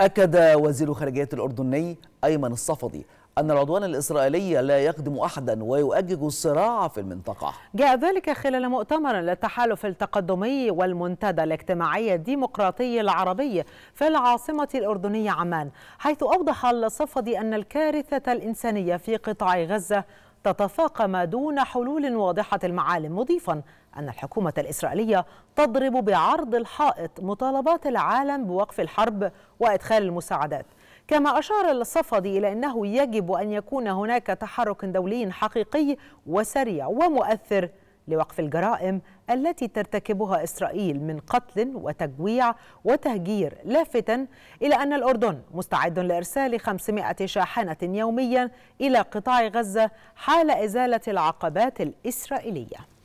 أكد وزير خارجية الأردني أيمن الصفدي أن العدوان الإسرائيلي لا يخدم أحدا ويؤجج الصراع في المنطقة جاء ذلك خلال مؤتمر للتحالف التقدمي والمنتدى الاجتماعي الديمقراطي العربي في العاصمة الأردنية عمان حيث أوضح الصفدي أن الكارثة الإنسانية في قطاع غزة تتفاقم دون حلول واضحة المعالم مضيفا أن الحكومة الإسرائيلية تضرب بعرض الحائط مطالبات العالم بوقف الحرب وإدخال المساعدات كما أشار الصفدي إلى أنه يجب أن يكون هناك تحرك دولي حقيقي وسريع ومؤثر لوقف الجرائم التي ترتكبها إسرائيل من قتل وتجويع وتهجير لافتا إلى أن الأردن مستعد لإرسال 500 شاحنة يوميا إلى قطاع غزة حال إزالة العقبات الإسرائيلية